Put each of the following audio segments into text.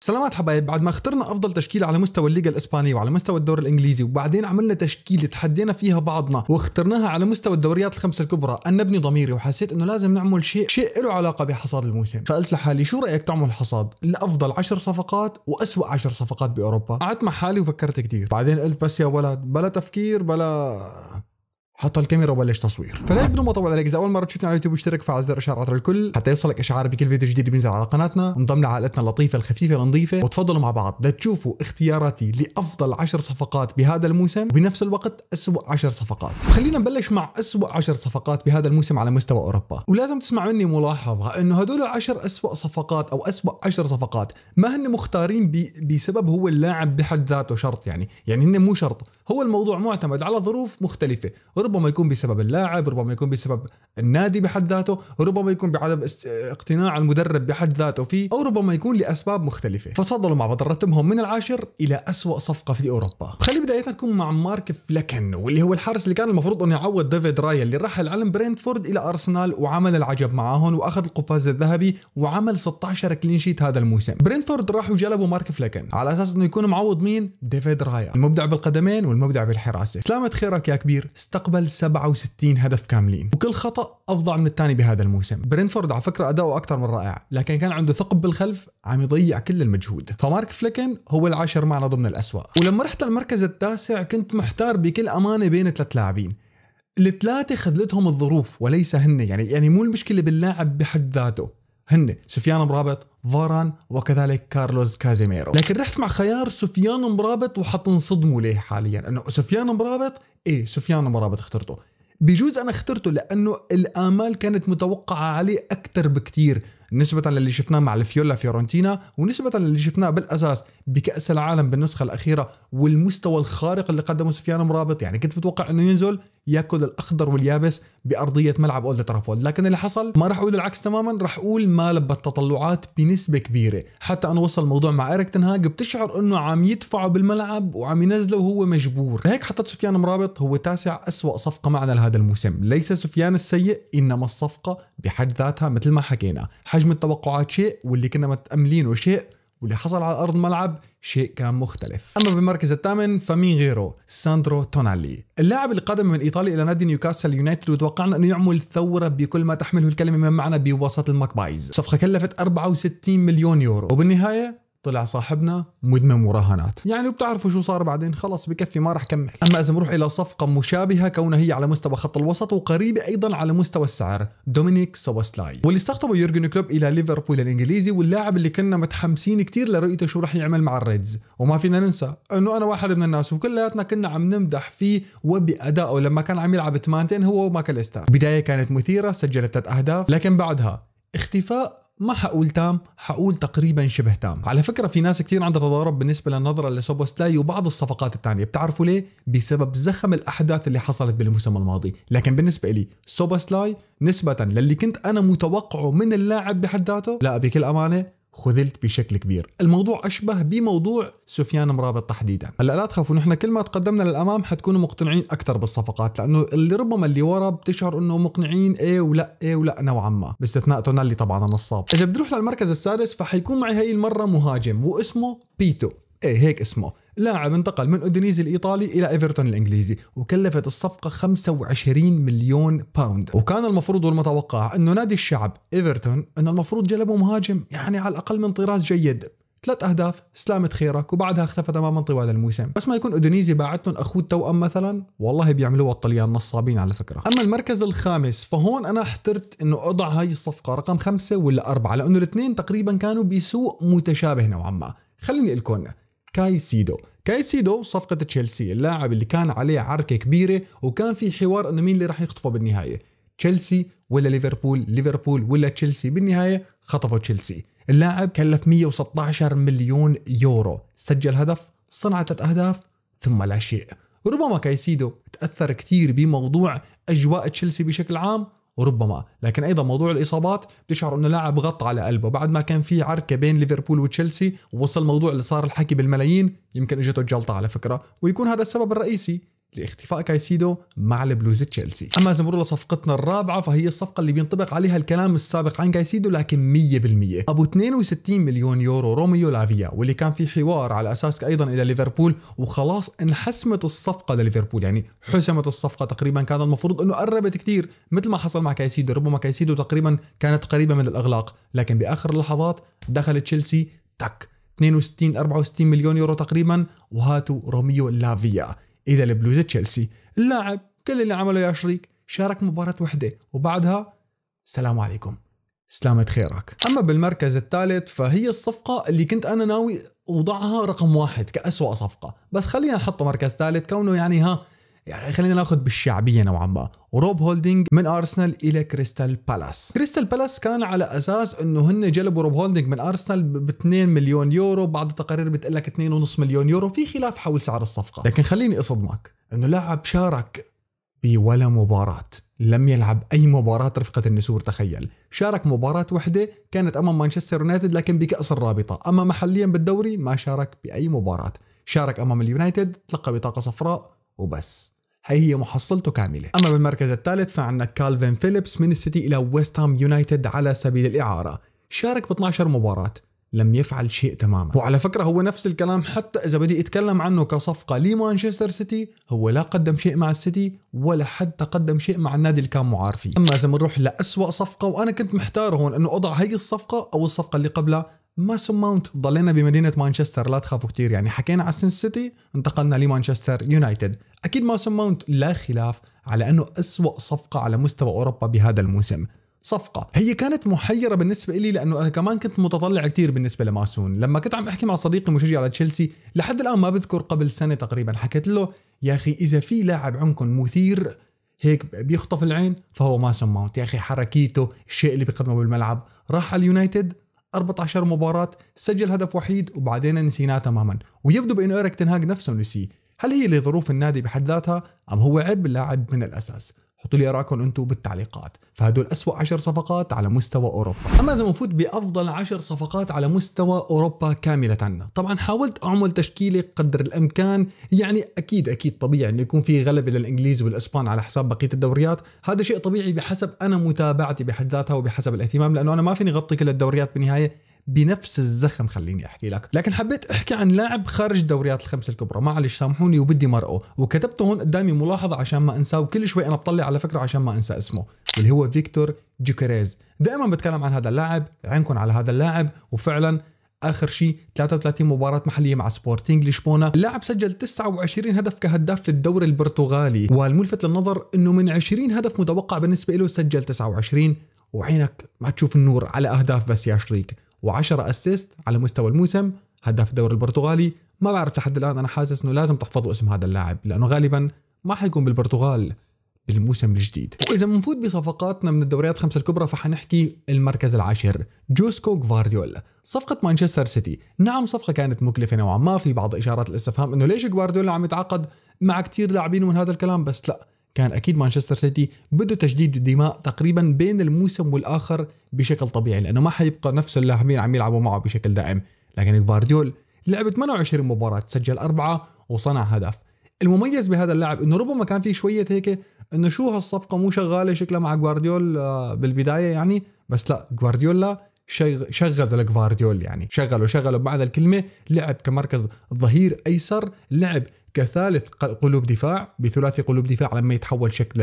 سلامات حبايب بعد ما اخترنا افضل تشكيله على مستوى الليغا الاسبانيه وعلى مستوى الدوري الانجليزي وبعدين عملنا تشكيله تحدينا فيها بعضنا واخترناها على مستوى الدوريات الخمسه الكبرى ابني ضميري وحسيت انه لازم نعمل شيء شيء له علاقه بحصاد الموسم فقلت لحالي شو رايك تعمل حصاد لافضل 10 صفقات واسوا 10 صفقات باوروبا قعدت مع حالي وفكرت كثير بعدين قلت بس يا ولد بلا تفكير بلا حط الكاميرا وبلش تصوير فلا بدون ما اطول عليك اذا اول مره تشوفني على اليوتيوب اشترك فعل زر اشعارات الكل حتى يوصلك اشعار بكل فيديو جديد بينزل على قناتنا انضم لعائلتنا اللطيفه الخفيفه النظيفه وتفضلوا مع بعض لتشوفوا اختياراتي لافضل 10 صفقات بهذا الموسم وبنفس الوقت اسوء 10 صفقات خلينا نبلش مع اسوء 10 صفقات بهذا الموسم على مستوى اوروبا ولازم تسمع مني ملاحظه انه هدول 10 اسوء صفقات او اسوء 10 صفقات ما هن مختارين بسبب هو اللاعب بحد ذاته شرط يعني يعني هن مو شرط هو الموضوع معتمد على ظروف مختلفة ربما يكون بسبب اللاعب ربما يكون بسبب النادي بحد ذاته ربما يكون بعدم اقتناع المدرب بحد ذاته فيه أو ربما يكون لأسباب مختلفة فصدلوا مع بعض رتمهم من العاشر إلى أسوأ صفقة في أوروبا خلي بدايتنا تكون مع مارك فلكن واللي هو الحارس اللي كان المفروض أنه يعوض ديفيد رايا اللي رحل عن برينتفورد إلى أرسنال وعمل العجب معاهم وأخذ القفاز الذهبي وعمل 16 كلين شيت هذا الموسم برينتفورد راحوا جلبوا مارك فلكن على أساس أنه يكون معوض مين ديفيد رايا المبدع بالقدمين المبدع بالحراسة سلامة خيرك يا كبير استقبل 67 هدف كاملين وكل خطأ أفظع من الثاني بهذا الموسم برينفورد على فكرة أداؤه أكثر من رائع لكن كان عنده ثقب بالخلف عم يضيع كل المجهود فمارك فليكن هو العاشر معنا ضمن الأسوأ ولما رحت المركز التاسع كنت محتار بكل أمانة بين ثلاث لاعبين الثلاثة خذلتهم الظروف وليس هن يعني يعني مو المشكلة باللاعب بحد ذاته هن سفيان مرابط فاران وكذلك كارلوس كازيميرو لكن رحت مع خيار سفيان مرابط وحتنصدموا ليه حاليا انه سفيان مرابط ايه سفيان مرابط اخترته بجوز انا اخترته لانه الامال كانت متوقعه عليه اكثر بكثير نسبة للي شفناه مع الفيولا فيورنتينا ونسبة للي شفناه بالأساس بكأس العالم بالنسخة الأخيرة والمستوى الخارق اللي قدمه سفيان مرابط يعني كنت متوقع أنه ينزل ياكل الأخضر واليابس بأرضية ملعب أولد ترافولد لكن اللي حصل ما راح أقول العكس تماما راح أقول ما لبى التطلعات بنسبة كبيرة حتى أنا وصل الموضوع مع إيريك تنهاج بتشعر أنه عم يدفعه بالملعب وعم ينزله وهو مجبور لهيك حطت سفيان مرابط هو تاسع أسوأ صفقة معنا لهذا الموسم ليس سفيان السيء إنما الصفقة بحد ذاتها مثل ما حكينا حجم التوقعات شيء واللي كنا متأملينه شيء واللي حصل على أرض الملعب شيء كان مختلف أما بالمركز الثامن فمين غيره ساندرو تونالي اللاعب القادم من إيطاليا إلى نادي نيوكاسل يونايتد وتوقعنا أنه يعمل ثورة بكل ما تحمله الكلمة من معنى بوسط المكبايز صفقة كلفت 64 مليون يورو وبالنهاية طلع صاحبنا مدمن مراهنات يعني بتعرفوا شو صار بعدين خلص بكفي ما راح كمل اما اذا بنروح الى صفقه مشابهه كونها هي على مستوى خط الوسط وقريبه ايضا على مستوى السعر دومينيك سوبسلاي واللي استقطبه يورجن كلوب الى ليفربول الانجليزي واللاعب اللي كنا متحمسين كثير لرؤيته شو راح يعمل مع الريدز وما فينا ننسى انه انا واحد من الناس وكلياتنا كنا عم نمدح فيه وبادائه لما كان عم يلعب ثمانتين هو وماكاليستر بدايه كانت مثيره سجلت ثلاث اهداف لكن بعدها اختفاء ما حقول تام حقول تقريبا شبه تام على فكرة في ناس كتير عندها تضارب بالنسبة للنظرة لسوبوستلاي وبعض الصفقات الثانية بتعرفوا ليه بسبب زخم الأحداث اللي حصلت بالموسم الماضي لكن بالنسبة لي سوبوستلاي نسبة للي كنت أنا متوقعه من اللاعب بحد ذاته لا بكل أمانة خذلت بشكل كبير الموضوع أشبه بموضوع سفيان مرابط تحديدا هلا لا تخافوا نحن كل ما تقدمنا للأمام حتكونوا مقتنعين أكثر بالصفقات لأنه اللي ربما اللي ورا بتشعر أنه مقنعين إيه ولا إيه ولا نوعا ما باستثناء تونالي طبعا النصاب إذا اروح للمركز السادس فحيكون معي هاي المرة مهاجم واسمه بيتو ايه هيك اسمه لاعب انتقل من اودينيزي الايطالي الى ايفرتون الانجليزي وكلفت الصفقه 25 مليون باوند وكان المفروض والمتوقع انه نادي الشعب ايفرتون انه المفروض جلبوا مهاجم يعني على الاقل من طراز جيد ثلاث اهداف سلامة خيرك وبعدها اختفى تماما طوال الموسم بس ما يكون اودينيزي باعتهم اخوه التوأم مثلا والله بيعملوها الطليان نصابين على فكره اما المركز الخامس فهون انا احترت انه اضع هاي الصفقه رقم خمسة ولا أربعة لانه الاثنين تقريبا كانوا بسوء متشابه نوعا ما خليني لكم كايسيدو كايسيدو صفقة تشيلسي اللاعب اللي كان عليه عركة كبيرة وكان في حوار انه مين اللي راح يخطفه بالنهاية تشيلسي ولا ليفربول ليفربول ولا تشيلسي بالنهاية خطفوا تشيلسي اللاعب كلف 116 مليون يورو سجل هدف صنع ثلاث أهداف ثم لا شيء ربما كايسيدو تأثر كثير بموضوع أجواء تشيلسي بشكل عام وربما لكن ايضا موضوع الاصابات بتشعر انه لاعب غطى على قلبه بعد ما كان في عركه بين ليفربول وتشيلسي ووصل الموضوع اللي صار الحكي بالملايين يمكن اجته الجلطه على فكره ويكون هذا السبب الرئيسي لاختفاء كايسيدو مع البلوز تشيلسي اما اذا مرور لصفقتنا الرابعه فهي الصفقه اللي بينطبق عليها الكلام السابق عن كايسيدو لكن 100% ابو 62 مليون يورو روميو لافيا واللي كان في حوار على اساس ايضا الى ليفربول وخلاص انحسمت الصفقه لليفربول يعني حسمت الصفقه تقريبا كان المفروض انه قربت كثير مثل ما حصل مع كايسيدو ربما كايسيدو تقريبا كانت قريبه من الاغلاق لكن باخر اللحظات دخل تشيلسي تك 62 64 مليون يورو تقريبا وهاتوا روميو لافيا اذا البلوزه تشيلسي اللاعب كل اللي عمله يا شريك شارك مباراة وحدة وبعدها سلام عليكم سلامة خيرك أما بالمركز الثالث فهي الصفقة اللي كنت أنا ناوي وضعها رقم واحد كأسوأ صفقة بس خلينا نحط مركز ثالث كونه يعني ها يعني خلينا ناخذ بالشعبيه نوعا ما وروب هولدينج من ارسنال الى كريستال بالاس كريستال بالاس كان على اساس انه هن جلبوا روب هولدينج من ارسنال ب 2 مليون يورو بعض التقارير بتقول لك 2.5 مليون يورو في خلاف حول سعر الصفقه لكن خليني اصدمك انه لاعب شارك بولا مباراه لم يلعب اي مباراه رفقه النسور تخيل شارك مباراه واحده كانت امام مانشستر يونايتد لكن بكاس الرابطه اما محليا بالدوري ما شارك باي مباراه شارك امام اليونايتد تلقى بطاقه صفراء وبس هي هي محصلته كاملة أما بالمركز الثالث فعندنا كالفين فيليبس من السيتي إلى ويست هام يونايتد على سبيل الإعارة شارك ب 12 مباراة لم يفعل شيء تماما وعلى فكرة هو نفس الكلام حتى إذا بدي أتكلم عنه كصفقة لمانشستر سيتي هو لا قدم شيء مع السيتي ولا حتى قدم شيء مع النادي اللي كان معار فيه أما إذا بنروح لأسوأ صفقة وأنا كنت محتار هون أنه أضع هي الصفقة أو الصفقة اللي قبلها ماسون ماونت ضلينا بمدينه مانشستر لا تخافوا كثير يعني حكينا على سن سيتي انتقلنا لمانشستر يونايتد اكيد ماسون ماونت لا خلاف على انه اسوا صفقه على مستوى اوروبا بهذا الموسم صفقة هي كانت محيرة بالنسبة لي لأنه أنا كمان كنت متطلع كثير بالنسبة لماسون لما كنت عم أحكي مع صديقي مشجع تشيلسي لحد الآن ما بذكر قبل سنة تقريبا حكيت له يا أخي إذا في لاعب عندكم مثير هيك بيخطف العين فهو ماسون ماونت يا أخي حركيته الشيء اللي بيقدمه بالملعب راح على اليونايتد 14 مباراة سجل هدف وحيد وبعدين نسيناه تماما ويبدو بأنه إيريك تنهاج نفسه نسيه هل هي لظروف النادي بحد ذاتها أم هو عب اللاعب من الأساس حطوا لي اراءكم انتم بالتعليقات فهدول أسوأ عشر صفقات على مستوى اوروبا اما اذا بنفوت بافضل عشر صفقات على مستوى اوروبا كامله عنا. طبعا حاولت اعمل تشكيله قدر الامكان يعني اكيد اكيد طبيعي انه يكون في غلبه للانجليز والاسبان على حساب بقيه الدوريات هذا شيء طبيعي بحسب انا متابعتي بحد ذاتها وبحسب الاهتمام لانه انا ما فيني غطي كل الدوريات بالنهايه بنفس الزخم خليني احكي لك لكن حبيت احكي عن لاعب خارج الدوريات الخمسه الكبرى معلش سامحوني وبدي مرقه وكتبته هون قدامي ملاحظه عشان ما انساه وكل شوي انا بطلع على فكره عشان ما انسى اسمه اللي هو فيكتور جوكريز دائما بتكلم عن هذا اللاعب عينكم على هذا اللاعب وفعلا اخر شيء 33 مباراه محليه مع سبورتينج لشبونه اللاعب سجل 29 هدف كهداف للدوري البرتغالي والملفت للنظر انه من 20 هدف متوقع بالنسبه له سجل 29 وعينك ما تشوف النور على اهداف بس يا شريك و10 اسيست على مستوى الموسم هداف الدوري البرتغالي ما بعرف لحد الان انا حاسس انه لازم تحفظوا اسم هذا اللاعب لانه غالبا ما حيكون بالبرتغال بالموسم الجديد واذا بنفوت بصفقاتنا من الدوريات الخمسه الكبرى فحنحكي المركز العاشر جوسكو غوارديولا صفقه مانشستر سيتي نعم صفقه كانت مكلفه نوعا ما في بعض اشارات الاستفهام انه ليش غوارديولا عم يتعاقد مع كثير لاعبين من هذا الكلام بس لا كان أكيد مانشستر سيتي بده تجديد دماء تقريبا بين الموسم والآخر بشكل طبيعي لأنه ما حيبقى نفس اللاعبين عم يلعبوا معه بشكل دائم لكن غوارديول لعب 28 مباراة سجل أربعة وصنع هدف المميز بهذا اللاعب انه ربما كان في شويه هيك انه شو هالصفقه مو شغاله شكلها مع جوارديول بالبدايه يعني بس لا جوارديولا شغل لغوارديول يعني شغله شغله بعد الكلمه لعب كمركز ظهير ايسر لعب كثالث قلوب دفاع بثلاثي قلوب دفاع لما يتحول شكل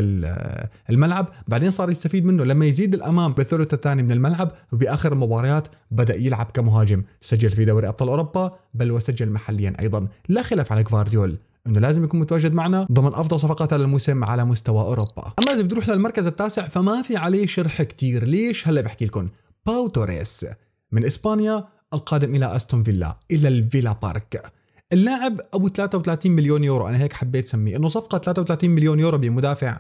الملعب بعدين صار يستفيد منه لما يزيد الامام بالثلث الثاني من الملعب وباخر المباريات بدا يلعب كمهاجم سجل في دوري ابطال اوروبا بل وسجل محليا ايضا لا خلاف على كفارديول انه لازم يكون متواجد معنا ضمن افضل صفقات هذا الموسم على مستوى اوروبا اما اذا بتروح للمركز التاسع فما في عليه شرح كتير ليش هلا بحكي لكم باو توريس من اسبانيا القادم الى استون فيلا الى الفيلا بارك اللاعب ابو 33 مليون يورو انا هيك حبيت سميه انه صفقه 33 مليون يورو بمدافع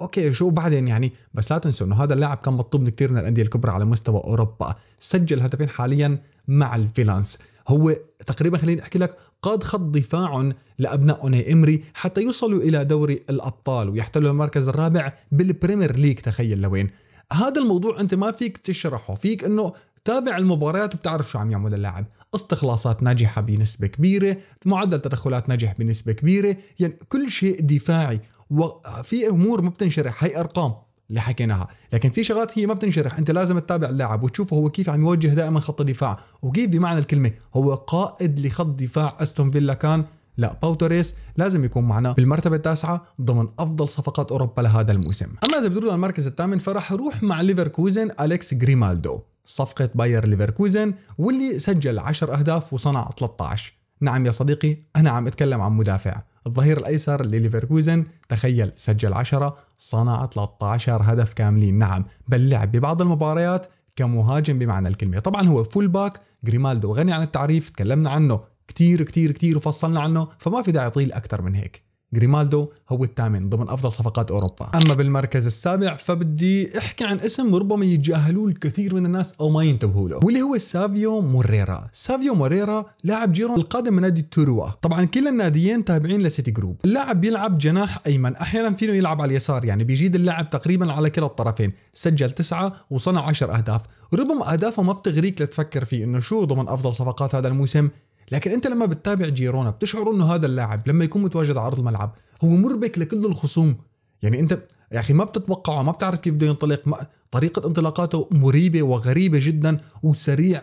اوكي شو بعدين يعني بس لا تنسوا انه هذا اللاعب كان مطلوب كثير من الانديه الكبرى على مستوى اوروبا سجل هدفين حاليا مع الفيلانس هو تقريبا خليني احكي لك قاد خط دفاع لابناء اوني امري حتى يوصلوا الى دوري الابطال ويحتلوا المركز الرابع بالبريمير ليج تخيل لوين هذا الموضوع انت ما فيك تشرحه فيك انه تابع المباريات وبتعرف شو عم يعمل اللاعب استخلاصات ناجحة بنسبة كبيرة معدل تدخلات ناجح بنسبة كبيرة يعني كل شيء دفاعي وفي امور ما بتنشرح هي ارقام اللي حكيناها لكن في شغلات هي ما بتنشرح انت لازم تتابع اللاعب وتشوفه هو كيف عم يوجه دائما خط دفاع وكيف بمعنى الكلمه هو قائد لخط دفاع استون فيلا كان لا باوتوريس لازم يكون معنا بالمرتبة التاسعة ضمن أفضل صفقات أوروبا لهذا الموسم أما إذا بتروح على المركز الثامن فرح يروح مع ليفركوزن أليكس جريمالدو صفقة باير ليفركوزن واللي سجل 10 أهداف وصنع 13 نعم يا صديقي أنا عم أتكلم عن مدافع الظهير الأيسر لليفركوزن تخيل سجل 10 صنع 13 هدف كاملين نعم بل لعب ببعض المباريات كمهاجم بمعنى الكلمة طبعا هو فول باك غريمالدو غني عن التعريف تكلمنا عنه كتير كتير كتير وفصلنا عنه فما في داعي طيل أكثر من هيك جريمالدو هو الثامن ضمن افضل صفقات اوروبا اما بالمركز السابع فبدي احكي عن اسم ربما يتجاهلوه الكثير من الناس او ما ينتبهوا له واللي هو سافيو موريرا سافيو موريرا لاعب جيرون القادم من نادي توروا طبعا كلا الناديين تابعين لسيتي جروب اللاعب بيلعب جناح ايمن احيانا فينه يلعب على اليسار يعني بيجيد اللاعب تقريبا على كلا الطرفين سجل تسعة وصنع 10 اهداف ربما اهدافه ما بتغريك لتفكر فيه انه شو ضمن افضل صفقات هذا الموسم لكن انت لما بتتابع جيرونا بتشعر انه هذا اللاعب لما يكون متواجد على ارض الملعب هو مربك لكل الخصوم يعني انت يا اخي ما بتتوقعه ما بتعرف كيف بده ينطلق طريقه انطلاقاته مريبه وغريبه جدا وسريع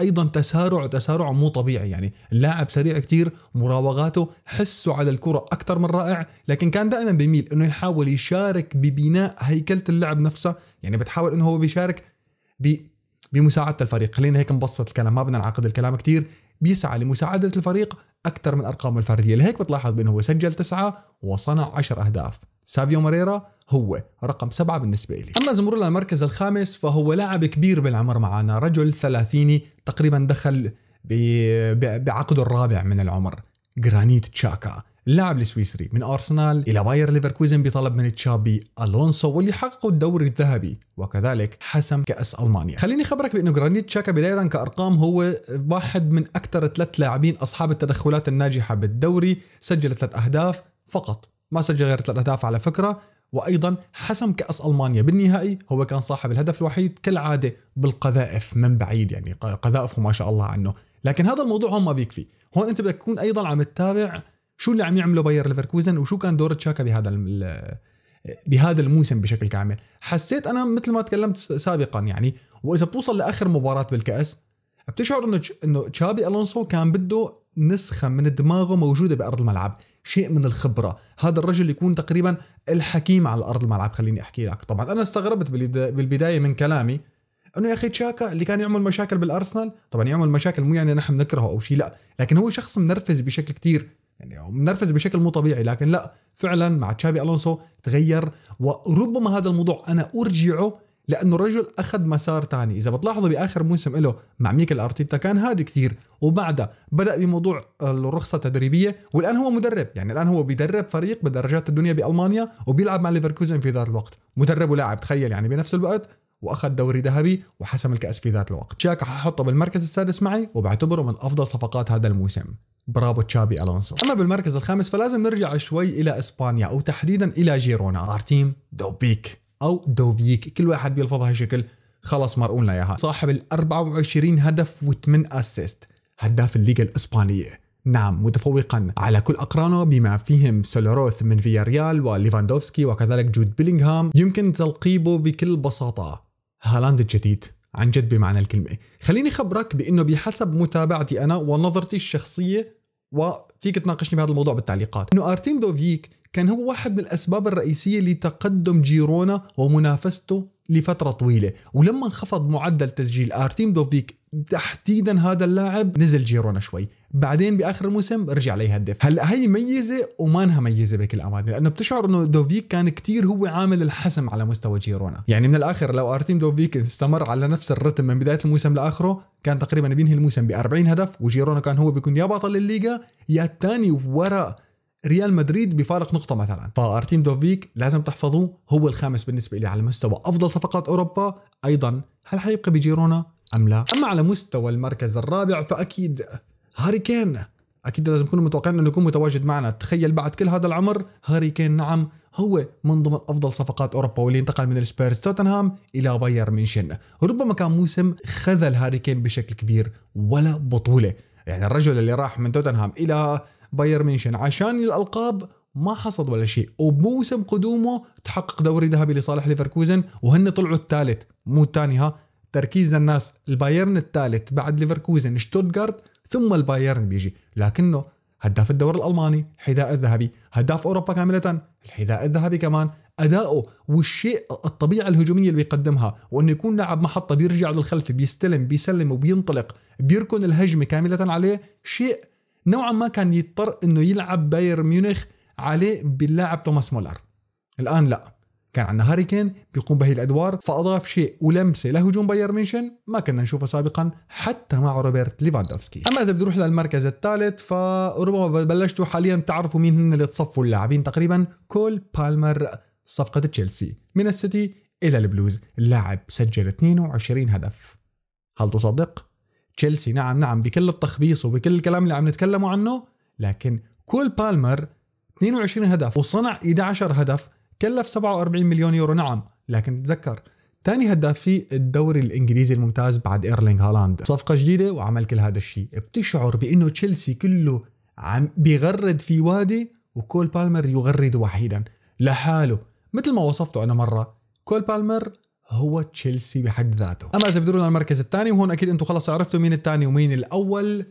ايضا تسارع تسارعه مو طبيعي يعني اللاعب سريع كثير مراوغاته حسه على الكره اكثر من رائع لكن كان دائما بيميل انه يحاول يشارك ببناء هيكله اللعب نفسها يعني بتحاول انه هو بيشارك بمساعده الفريق خلينا هيك نبسط الكلام ما بدنا نعقد الكلام كثير بيسعى لمساعدة الفريق أكثر من أرقامه الفردية لهيك بتلاحظ بأنه هو سجل تسعة وصنع عشر أهداف سافيو ماريرا هو رقم سبعة بالنسبة لي أما زمرو المركز الخامس فهو لاعب كبير بالعمر معنا رجل ثلاثيني تقريبا دخل بعقده الرابع من العمر جرانيت تشاكا اللاعب السويسري من ارسنال الى باير ليفركوزن بطلب من تشابي الونسو واللي حققوا الدوري الذهبي وكذلك حسم كاس المانيا خليني خبرك بانه جرانيت تشاكا بدايه كارقام هو واحد من اكثر ثلاث لاعبين اصحاب التدخلات الناجحه بالدوري سجل ثلاث اهداف فقط ما سجل غير ثلاث اهداف على فكره وايضا حسم كاس المانيا بالنهائي هو كان صاحب الهدف الوحيد كالعاده بالقذائف من بعيد يعني قذائفه ما شاء الله عنه لكن هذا الموضوع هون ما بيكفي هون انت بدك تكون ايضا عم تتابع شو اللي عم يعمله باير ليفركوزن وشو كان دور تشاكا بهذا بهذا الموسم بشكل كامل حسيت انا مثل ما تكلمت سابقا يعني واذا بتوصل لاخر مباراه بالكاس بتشعر انه انه تشابي الونسو كان بده نسخه من دماغه موجوده بارض الملعب شيء من الخبره هذا الرجل يكون تقريبا الحكيم على ارض الملعب خليني احكي لك طبعا انا استغربت بالبدايه من كلامي انه يا اخي تشاكا اللي كان يعمل مشاكل بالارسنال طبعا يعمل مشاكل مو يعني نحن بنكرهه او شيء لا لكن هو شخص منرفز بشكل كتير يعني منرفز بشكل مو طبيعي لكن لا فعلا مع تشابي الونسو تغير وربما هذا الموضوع انا ارجعه لانه الرجل اخذ مسار ثاني اذا بتلاحظوا باخر موسم له مع ميكل ارتيتا كان هادي كثير وبعدها بدا بموضوع الرخصه التدريبيه والان هو مدرب يعني الان هو بيدرب فريق بالدرجات الدنيا بالمانيا وبيلعب مع ليفركوزن في ذات الوقت مدرب ولاعب تخيل يعني بنفس الوقت واخذ دوري ذهبي وحسم الكاس في ذات الوقت تشاكا ححطه بالمركز السادس معي وبعتبره من افضل صفقات هذا الموسم برافو تشابي الونسو اما بالمركز الخامس فلازم نرجع شوي الى اسبانيا او تحديدا الى جيرونا ارتيم دوبيك او دوفيك كل واحد بيلفظها شكل خلص مرقولنا اياها صاحب ال 24 هدف و8 اسيست هداف الليغا الاسبانيه نعم متفوقا على كل أقرانه بما فيهم سولوروث من فياريال وليفاندوفسكي وكذلك جود بيلينغهام يمكن تلقيبه بكل بساطة هالاند الجديد عن جد بمعنى الكلمة خليني خبرك بأنه بحسب متابعتي أنا ونظرتي الشخصية وفيك تناقشني بهذا الموضوع بالتعليقات انه ارتيم دوفيك كان هو واحد من الأسباب الرئيسية لتقدم جيرونا ومنافسته لفترة طويلة ولما انخفض معدل تسجيل ارتيم دوفيك تحديدا هذا اللاعب نزل جيرونا شوي بعدين باخر الموسم رجع ليهدف هلا هي ميزه وما انها ميزه بكل امانه لانه بتشعر انه دوفيك كان كتير هو عامل الحسم على مستوى جيرونا يعني من الاخر لو ارتيم دوفيك استمر على نفس الرتم من بدايه الموسم لاخره كان تقريبا بينهي الموسم ب 40 هدف وجيرونا كان هو بيكون يا بطل الليغا يا الثاني وراء ريال مدريد بفارق نقطه مثلا فارتيم دوفيك لازم تحفظوه هو الخامس بالنسبه لي على مستوى افضل صفقات اوروبا ايضا هل حيبقى بجيرونا ام لا اما على مستوى المركز الرابع فاكيد هاري كين اكيد لازم نكون متوقعين انه يكون متواجد معنا تخيل بعد كل هذا العمر هاري كين نعم هو من ضمن افضل صفقات اوروبا واللي انتقل من السبيرز توتنهام الى بايرن ميشن ربما كان موسم خذل هاري كين بشكل كبير ولا بطوله يعني الرجل اللي راح من توتنهام الى بايرن ميشن عشان الالقاب ما حصد ولا شيء وبموسم قدومه تحقق دوري ذهبي لصالح ليفركوزن وهن طلعوا الثالث مو الثاني ها تركيز الناس البايرن الثالث بعد ليفركوزن شتوتغارت ثم البايرن بيجي لكنه هداف الدوري الالماني حذاء الذهبي هداف اوروبا كامله الحذاء الذهبي كمان اداؤه والشيء الطبيعه الهجوميه اللي بيقدمها وانه يكون لاعب محطه بيرجع للخلف بيستلم بيسلم وبينطلق بيركن الهجمه كامله عليه شيء نوعا ما كان يضطر انه يلعب بايرن ميونخ عليه باللاعب توماس مولر الان لا كان عندنا هاري كين بيقوم بهي الادوار فاضاف شيء ولمسه لهجوم بايرن ميشن ما كنا نشوفه سابقا حتى مع روبرت ليفاندوفسكي اما اذا بدي اروح للمركز الثالث فربما بلشتوا حاليا تعرفوا مين هن اللي تصفوا اللاعبين تقريبا كول بالمر صفقه تشيلسي من السيتي الى البلوز اللاعب سجل 22 هدف هل تصدق تشيلسي نعم نعم بكل التخبيص وبكل الكلام اللي عم نتكلموا عنه لكن كول بالمر 22 هدف وصنع 11 هدف كلف 47 مليون يورو نعم لكن تذكر ثاني هداف في الدوري الانجليزي الممتاز بعد ايرلينغ هالاند صفقه جديده وعمل كل هذا الشيء بتشعر بانه تشيلسي كله عم بيغرد في وادي وكول بالمر يغرد وحيدا لحاله مثل ما وصفته انا مره كول بالمر هو تشيلسي بحد ذاته اما اذا بدورنا المركز الثاني وهون اكيد انتم خلص عرفتوا مين الثاني ومين الاول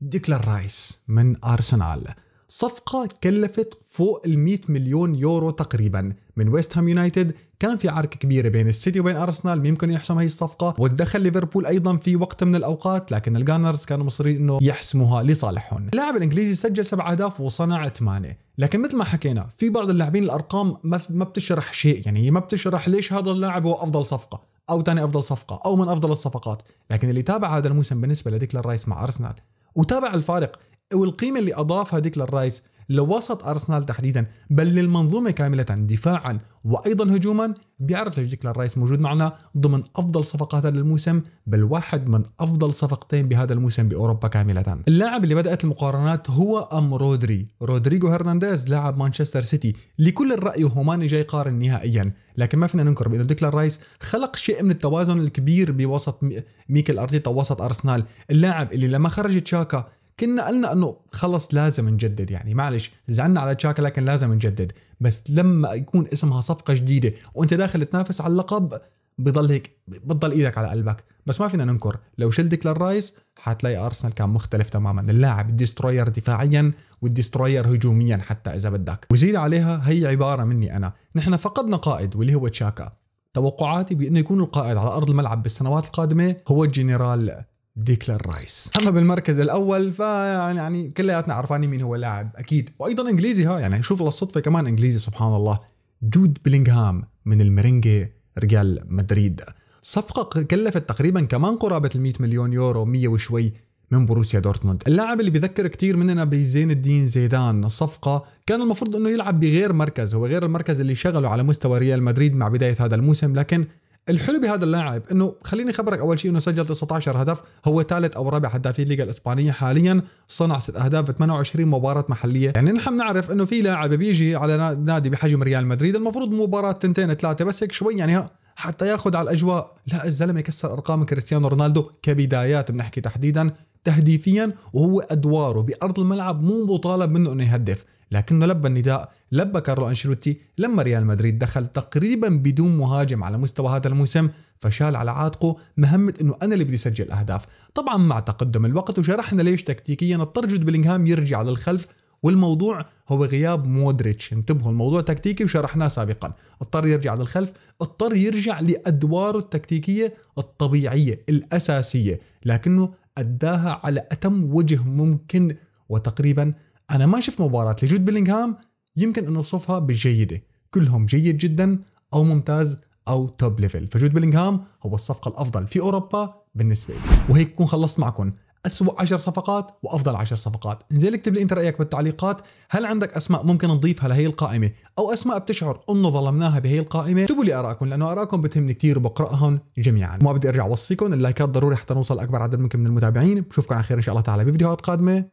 ديكلان رايس من ارسنال صفقة كلفت فوق ال 100 مليون يورو تقريبا من ويست هام يونايتد كان في عرك كبيره بين السيتي وبين ارسنال ممكن يحسم هي الصفقه وتدخل ليفربول ايضا في وقت من الاوقات لكن الجانرز كانوا مصرين انه يحسموها لصالحهم اللاعب الانجليزي سجل سبع اهداف وصنع ثمانيه لكن مثل ما حكينا في بعض اللاعبين الارقام ما بتشرح شيء يعني هي ما بتشرح ليش هذا اللاعب هو افضل صفقه او ثاني افضل صفقه او من افضل الصفقات لكن اللي تابع هذا الموسم بالنسبه لديكلان رايس مع ارسنال وتابع الفارق والقيمه اللي اضافها ديكلان رايس لوسط ارسنال تحديدا بل للمنظومه كامله دفاعا وايضا هجوما بيعرف ليش ديكلان رايس موجود معنا ضمن افضل صفقات هذا الموسم بل واحد من افضل صفقتين بهذا الموسم باوروبا كامله. اللاعب اللي بدات المقارنات هو ام رودري، رودريجو هرنانديز لاعب مانشستر سيتي، لكل الراي هو ماني جاي قارن نهائيا، لكن ما فينا ننكر بانه ديكلان رايس خلق شيء من التوازن الكبير بوسط ميكل ارتيتا وسط ارسنال، اللاعب اللي لما خرج تشاكا كنا قلنا انه خلص لازم نجدد يعني معلش زعلنا على تشاكا لكن لازم نجدد بس لما يكون اسمها صفقه جديده وانت داخل تنافس على اللقب بضل هيك بتضل ايدك على قلبك بس ما فينا ننكر لو شل للرايس حتلاقي ارسنال كان مختلف تماما اللاعب الديستروير دفاعيا والديستروير هجوميا حتى اذا بدك وزيد عليها هي عباره مني انا نحن فقدنا قائد واللي هو تشاكا توقعاتي بانه يكون القائد على ارض الملعب بالسنوات القادمه هو الجنرال ديكلان رايس اما بالمركز الاول فيعني يعني كلياتنا عرفانين مين هو اللاعب اكيد وايضا انجليزي ها يعني شوف للصدفه كمان انجليزي سبحان الله جود بلينغهام من المرينجي ريال مدريد صفقة كلفت تقريبا كمان قرابة ال 100 مليون يورو 100 وشوي من بروسيا دورتموند اللاعب اللي بذكر كثير مننا بزين الدين زيدان الصفقة كان المفروض انه يلعب بغير مركز هو غير المركز اللي شغله على مستوى ريال مدريد مع بداية هذا الموسم لكن الحلو بهذا اللاعب انه خليني اخبرك اول شيء انه سجل 19 هدف هو ثالث او رابع هدافي الليغا الاسبانيه حاليا صنع ست اهداف ب 28 مباراه محليه يعني نحن بنعرف انه في لاعب بيجي على نادي بحجم ريال مدريد المفروض مباراه تنتين ثلاثه بس هيك شوي يعني ها حتى ياخذ على الاجواء لا الزلمه كسر ارقام كريستيانو رونالدو كبدايات بنحكي تحديدا تهديفيا وهو ادواره بارض الملعب مو مطالب منه انه يهدف لكنه لبى النداء لبى كارلو أنشيلوتي لما ريال مدريد دخل تقريبا بدون مهاجم على مستوى هذا الموسم فشال على عاتقه مهمة انه انا اللي بدي اسجل اهداف، طبعا مع تقدم الوقت وشرحنا ليش تكتيكيا اضطر جود بلينغهام يرجع للخلف والموضوع هو غياب مودريتش انتبهوا الموضوع تكتيكي وشرحناه سابقا اضطر يرجع للخلف اضطر يرجع لأدواره التكتيكية الطبيعية الأساسية لكنه أداها على أتم وجه ممكن وتقريبا انا ما شفت مباراه لجود بيلينغهام يمكن ان اوصفها بالجيده كلهم جيد جدا او ممتاز او توب ليفل فجود بيلينغهام هو الصفقه الافضل في اوروبا بالنسبه لي وهيك بكون خلصت معكم أسوأ 10 صفقات وأفضل 10 صفقات انزل اكتب لي أنت رأيك بالتعليقات هل عندك أسماء ممكن نضيفها لهي القائمة أو أسماء بتشعر أنه ظلمناها بهي القائمة اكتبوا لي آرائكم لأنه آرائكم بتهمني كثير وبقرأهم جميعا ما بدي أرجع أوصيكم اللايكات ضروري حتى نوصل أكبر عدد ممكن من المتابعين بشوفكم على خير إن شاء الله تعالى بفيديوهات قادمة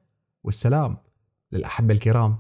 والسلام للأحبة الكرام